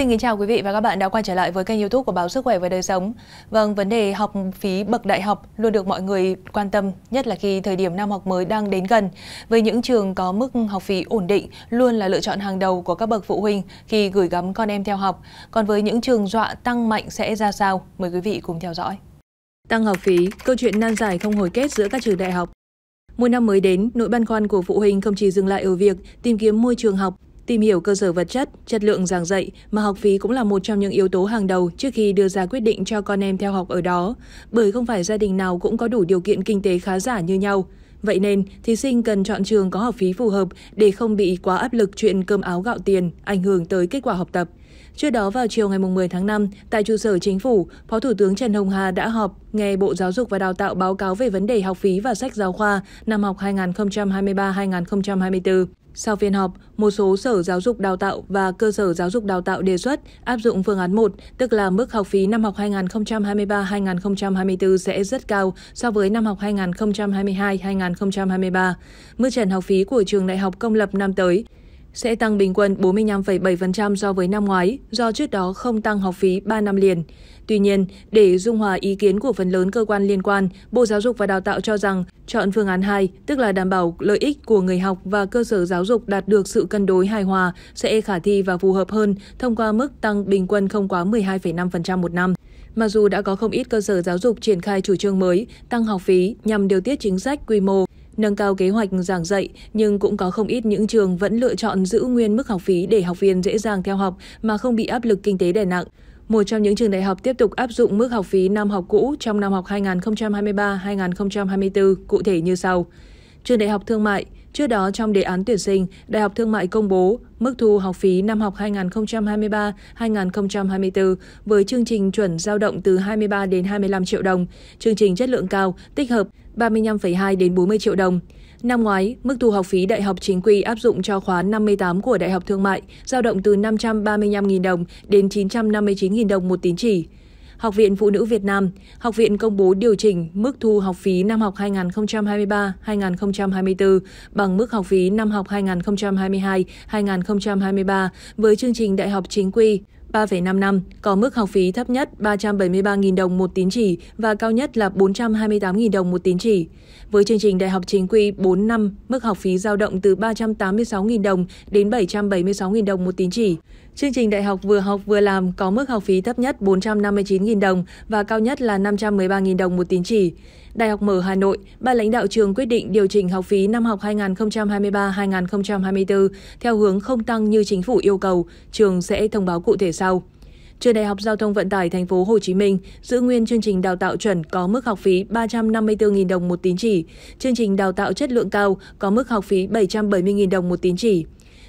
Xin kính chào quý vị và các bạn đã quay trở lại với kênh youtube của Báo Sức Khỏe và Đời Sống. Vâng, vấn đề học phí bậc đại học luôn được mọi người quan tâm, nhất là khi thời điểm năm học mới đang đến gần. Với những trường có mức học phí ổn định luôn là lựa chọn hàng đầu của các bậc phụ huynh khi gửi gắm con em theo học. Còn với những trường dọa tăng mạnh sẽ ra sao? Mời quý vị cùng theo dõi. Tăng học phí, câu chuyện nan giải không hồi kết giữa các trường đại học. Mùa năm mới đến, nỗi băn khoăn của phụ huynh không chỉ dừng lại ở việc tìm kiếm môi trường học tìm hiểu cơ sở vật chất, chất lượng giảng dạy mà học phí cũng là một trong những yếu tố hàng đầu trước khi đưa ra quyết định cho con em theo học ở đó, bởi không phải gia đình nào cũng có đủ điều kiện kinh tế khá giả như nhau. Vậy nên, thí sinh cần chọn trường có học phí phù hợp để không bị quá áp lực chuyện cơm áo gạo tiền ảnh hưởng tới kết quả học tập. Trước đó vào chiều ngày 10 tháng 5, tại trụ sở chính phủ, Phó Thủ tướng Trần Hồng Hà đã họp nghe Bộ Giáo dục và Đào tạo báo cáo về vấn đề học phí và sách giáo khoa năm học 2023-2024. Sau phiên họp, một số sở giáo dục đào tạo và cơ sở giáo dục đào tạo đề xuất áp dụng phương án 1, tức là mức học phí năm học 2023-2024 sẽ rất cao so với năm học 2022-2023. Mức trần học phí của trường đại học công lập năm tới sẽ tăng bình quân 45,7% so với năm ngoái do trước đó không tăng học phí 3 năm liền. Tuy nhiên, để dung hòa ý kiến của phần lớn cơ quan liên quan, Bộ Giáo dục và Đào tạo cho rằng chọn phương án 2, tức là đảm bảo lợi ích của người học và cơ sở giáo dục đạt được sự cân đối hài hòa sẽ khả thi và phù hợp hơn thông qua mức tăng bình quân không quá 12,5% một năm. Mặc dù đã có không ít cơ sở giáo dục triển khai chủ trương mới tăng học phí nhằm điều tiết chính sách quy mô nâng cao kế hoạch giảng dạy, nhưng cũng có không ít những trường vẫn lựa chọn giữ nguyên mức học phí để học viên dễ dàng theo học mà không bị áp lực kinh tế đè nặng. Một trong những trường đại học tiếp tục áp dụng mức học phí năm học cũ trong năm học 2023-2024 cụ thể như sau. Trường Đại học Thương mại, trước đó trong đề án tuyển sinh, Đại học Thương mại công bố mức thu học phí năm học 2023-2024 với chương trình chuẩn giao động từ 23 đến 25 triệu đồng, chương trình chất lượng cao, tích hợp 35,2 đến 40 triệu đồng. Năm ngoái, mức thu học phí đại học chính quy áp dụng cho khóa 58 của Đại học Thương mại dao động từ 535.000 đồng đến 959.000 đồng một tín chỉ. Học viện Phụ nữ Việt Nam, học viện công bố điều chỉnh mức thu học phí năm học 2023-2024 bằng mức học phí năm học 2022-2023 với chương trình đại học chính quy 3,5 năm có mức học phí thấp nhất 373.000 đồng một tín chỉ và cao nhất là 428.000 đồng một tín chỉ. Với chương trình đại học chính quy 4 năm, mức học phí dao động từ 386.000 đồng đến 776.000 đồng một tín chỉ. Chương trình đại học vừa học vừa làm có mức học phí thấp nhất 459.000 đồng và cao nhất là 513.000 đồng một tín chỉ. Đại học Mở Hà Nội, ban lãnh đạo trường quyết định điều chỉnh học phí năm học 2023-2024 theo hướng không tăng như chính phủ yêu cầu, trường sẽ thông báo cụ thể sau. Trường Đại học Giao thông Vận tải Thành phố Hồ Chí Minh giữ nguyên chương trình đào tạo chuẩn có mức học phí 354.000 đồng một tín chỉ, chương trình đào tạo chất lượng cao có mức học phí 770.000 đồng một tín chỉ.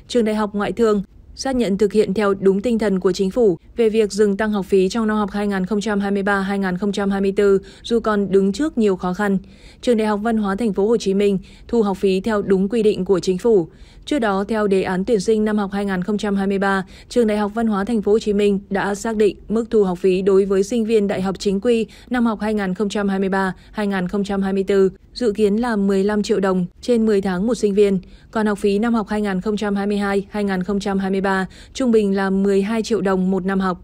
Trường Đại học Ngoại thương xác nhận thực hiện theo đúng tinh thần của chính phủ về việc dừng tăng học phí trong năm học 2023-2024 dù còn đứng trước nhiều khó khăn. Trường Đại học Văn hóa Thành phố Hồ Chí Minh thu học phí theo đúng quy định của chính phủ. Trước đó, theo đề án tuyển sinh năm học 2023, Trường Đại học Văn hóa Thành phố Hồ Chí Minh đã xác định mức thu học phí đối với sinh viên đại học chính quy năm học 2023-2024 dự kiến là 15 triệu đồng trên 10 tháng một sinh viên, còn học phí năm học 2022-2023 trung bình là 12 triệu đồng một năm học.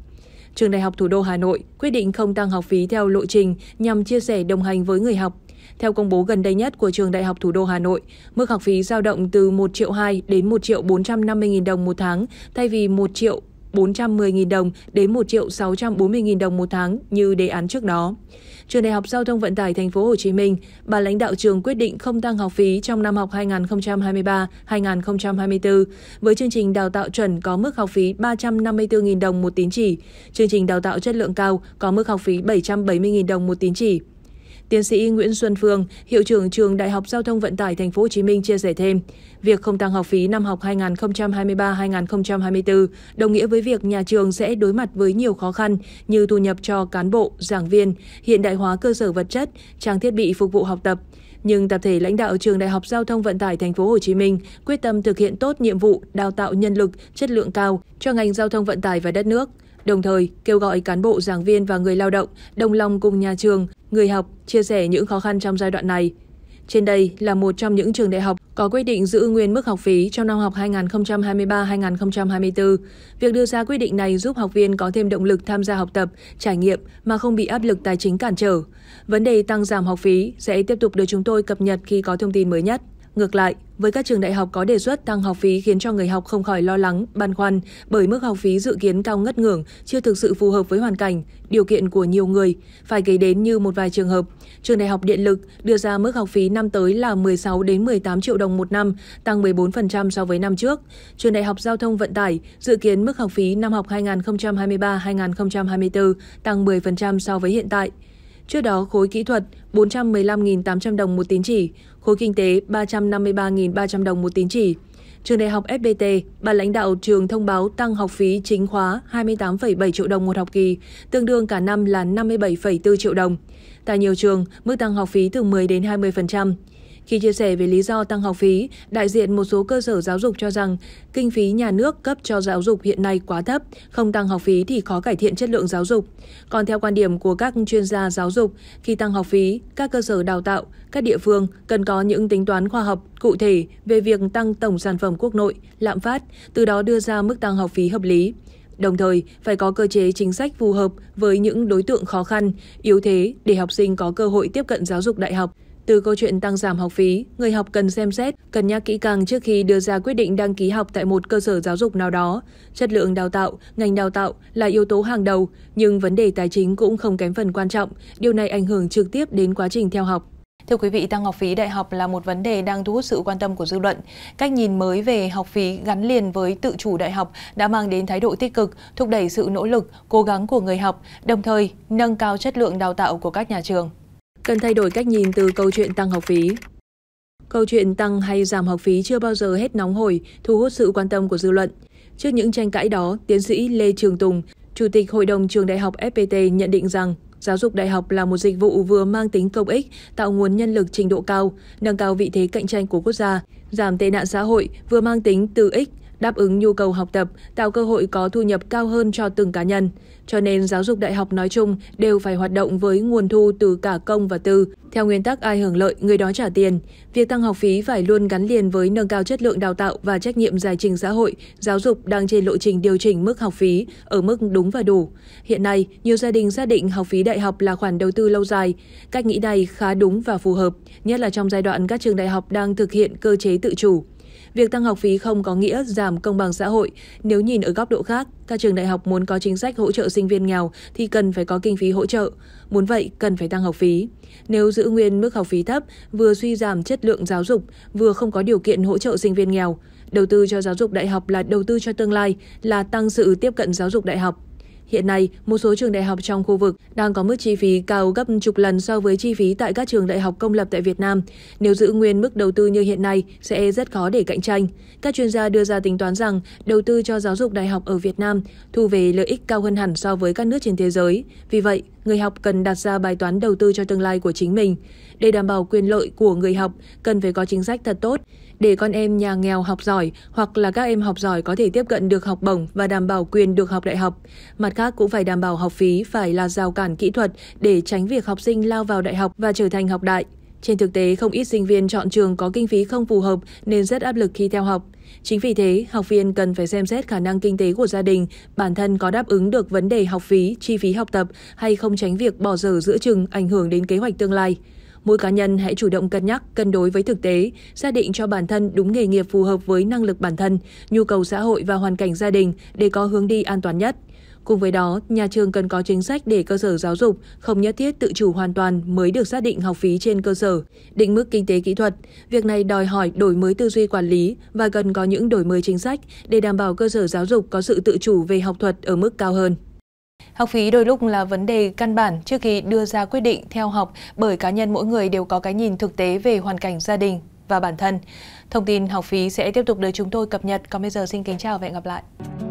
Trường Đại học Thủ đô Hà Nội quyết định không tăng học phí theo lộ trình nhằm chia sẻ đồng hành với người học theo công bố gần đây nhất của trường Đại học Thủ đô Hà Nội, mức học phí dao động từ 1 triệu 2 đến 1 triệu 450 000 đồng một tháng thay vì 1 triệu 410.000 đồng đến 1 triệu 640.000 đồng một tháng như đề án trước đó. Trường Đại học Giao thông Vận tải Thành phố Hồ Chí Minh, bà lãnh đạo trường quyết định không tăng học phí trong năm học 2023-2024 với chương trình đào tạo chuẩn có mức học phí 354.000 đồng một tín chỉ, chương trình đào tạo chất lượng cao có mức học phí 770.000 đồng một tín chỉ. Tiến sĩ Nguyễn Xuân Phương, Hiệu trưởng Trường Đại học Giao thông Vận tải Thành phố Hồ Chí Minh chia sẻ thêm, việc không tăng học phí năm học 2023-2024 đồng nghĩa với việc nhà trường sẽ đối mặt với nhiều khó khăn như thu nhập cho cán bộ, giảng viên, hiện đại hóa cơ sở vật chất, trang thiết bị phục vụ học tập nhưng tập thể lãnh đạo trường Đại học Giao thông Vận tải Thành phố Hồ Chí Minh quyết tâm thực hiện tốt nhiệm vụ đào tạo nhân lực chất lượng cao cho ngành giao thông vận tải và đất nước. Đồng thời, kêu gọi cán bộ, giảng viên và người lao động đồng lòng cùng nhà trường, người học chia sẻ những khó khăn trong giai đoạn này. Trên đây là một trong những trường đại học có quy định giữ nguyên mức học phí trong năm học 2023-2024. Việc đưa ra quy định này giúp học viên có thêm động lực tham gia học tập, trải nghiệm mà không bị áp lực tài chính cản trở. Vấn đề tăng giảm học phí sẽ tiếp tục được chúng tôi cập nhật khi có thông tin mới nhất. Ngược lại, với các trường đại học có đề xuất tăng học phí khiến cho người học không khỏi lo lắng, băn khoăn bởi mức học phí dự kiến cao ngất ngưởng, chưa thực sự phù hợp với hoàn cảnh, điều kiện của nhiều người. Phải kể đến như một vài trường hợp, trường đại học điện lực đưa ra mức học phí năm tới là 16 đến 18 triệu đồng một năm, tăng 14% so với năm trước. Trường đại học giao thông vận tải dự kiến mức học phí năm học 2023-2024 tăng 10% so với hiện tại. Trước đó, khối kỹ thuật 415.800 đồng một tín chỉ, khối kinh tế 353.300 đồng một tín chỉ. Trường Đại học FPT, ban lãnh đạo trường thông báo tăng học phí chính khóa 28,7 triệu đồng một học kỳ, tương đương cả năm là 57,4 triệu đồng. Tại nhiều trường, mức tăng học phí từ 10 đến 20%. Khi chia sẻ về lý do tăng học phí, đại diện một số cơ sở giáo dục cho rằng kinh phí nhà nước cấp cho giáo dục hiện nay quá thấp, không tăng học phí thì khó cải thiện chất lượng giáo dục. Còn theo quan điểm của các chuyên gia giáo dục, khi tăng học phí, các cơ sở đào tạo, các địa phương cần có những tính toán khoa học, cụ thể về việc tăng tổng sản phẩm quốc nội, lạm phát, từ đó đưa ra mức tăng học phí hợp lý đồng thời phải có cơ chế chính sách phù hợp với những đối tượng khó khăn, yếu thế để học sinh có cơ hội tiếp cận giáo dục đại học. Từ câu chuyện tăng giảm học phí, người học cần xem xét, cân nhắc kỹ càng trước khi đưa ra quyết định đăng ký học tại một cơ sở giáo dục nào đó. Chất lượng đào tạo, ngành đào tạo là yếu tố hàng đầu, nhưng vấn đề tài chính cũng không kém phần quan trọng. Điều này ảnh hưởng trực tiếp đến quá trình theo học. Thưa quý vị, tăng học phí đại học là một vấn đề đang thu hút sự quan tâm của dư luận. Cách nhìn mới về học phí gắn liền với tự chủ đại học đã mang đến thái độ tích cực, thúc đẩy sự nỗ lực, cố gắng của người học, đồng thời nâng cao chất lượng đào tạo của các nhà trường cần thay đổi cách nhìn từ câu chuyện tăng học phí. Câu chuyện tăng hay giảm học phí chưa bao giờ hết nóng hổi, thu hút sự quan tâm của dư luận. Trước những tranh cãi đó, tiến sĩ Lê Trường Tùng, Chủ tịch Hội đồng trường đại học FPT nhận định rằng giáo dục đại học là một dịch vụ vừa mang tính công ích, tạo nguồn nhân lực trình độ cao, nâng cao vị thế cạnh tranh của quốc gia, giảm tệ nạn xã hội, vừa mang tính tư ích, đáp ứng nhu cầu học tập, tạo cơ hội có thu nhập cao hơn cho từng cá nhân. Cho nên giáo dục đại học nói chung đều phải hoạt động với nguồn thu từ cả công và tư. Theo nguyên tắc ai hưởng lợi, người đó trả tiền. Việc tăng học phí phải luôn gắn liền với nâng cao chất lượng đào tạo và trách nhiệm giải trình xã hội. Giáo dục đang trên lộ trình điều chỉnh mức học phí ở mức đúng và đủ. Hiện nay, nhiều gia đình xác định học phí đại học là khoản đầu tư lâu dài. Cách nghĩ này khá đúng và phù hợp, nhất là trong giai đoạn các trường đại học đang thực hiện cơ chế tự chủ. Việc tăng học phí không có nghĩa giảm công bằng xã hội. Nếu nhìn ở góc độ khác, các trường đại học muốn có chính sách hỗ trợ sinh viên nghèo thì cần phải có kinh phí hỗ trợ. Muốn vậy, cần phải tăng học phí. Nếu giữ nguyên mức học phí thấp, vừa suy giảm chất lượng giáo dục, vừa không có điều kiện hỗ trợ sinh viên nghèo. Đầu tư cho giáo dục đại học là đầu tư cho tương lai, là tăng sự tiếp cận giáo dục đại học Hiện nay, một số trường đại học trong khu vực đang có mức chi phí cao gấp chục lần so với chi phí tại các trường đại học công lập tại Việt Nam. Nếu giữ nguyên mức đầu tư như hiện nay sẽ rất khó để cạnh tranh. Các chuyên gia đưa ra tính toán rằng đầu tư cho giáo dục đại học ở Việt Nam thu về lợi ích cao hơn hẳn so với các nước trên thế giới. Vì vậy, người học cần đặt ra bài toán đầu tư cho tương lai của chính mình. Để đảm bảo quyền lợi của người học, cần phải có chính sách thật tốt để con em nhà nghèo học giỏi hoặc là các em học giỏi có thể tiếp cận được học bổng và đảm bảo quyền được học đại học. Mặt khác cũng phải đảm bảo học phí phải là rào cản kỹ thuật để tránh việc học sinh lao vào đại học và trở thành học đại. Trên thực tế, không ít sinh viên chọn trường có kinh phí không phù hợp nên rất áp lực khi theo học. Chính vì thế, học viên cần phải xem xét khả năng kinh tế của gia đình, bản thân có đáp ứng được vấn đề học phí, chi phí học tập hay không tránh việc bỏ dở giữa chừng ảnh hưởng đến kế hoạch tương lai mỗi cá nhân hãy chủ động cân nhắc, cân đối với thực tế, xác định cho bản thân đúng nghề nghiệp phù hợp với năng lực bản thân, nhu cầu xã hội và hoàn cảnh gia đình để có hướng đi an toàn nhất. Cùng với đó, nhà trường cần có chính sách để cơ sở giáo dục không nhất thiết tự chủ hoàn toàn mới được xác định học phí trên cơ sở định mức kinh tế kỹ thuật. Việc này đòi hỏi đổi mới tư duy quản lý và cần có những đổi mới chính sách để đảm bảo cơ sở giáo dục có sự tự chủ về học thuật ở mức cao hơn. Học phí đôi lúc là vấn đề căn bản trước khi đưa ra quyết định theo học bởi cá nhân mỗi người đều có cái nhìn thực tế về hoàn cảnh gia đình và bản thân. Thông tin học phí sẽ tiếp tục được chúng tôi cập nhật. Còn bây giờ xin kính chào và hẹn gặp lại.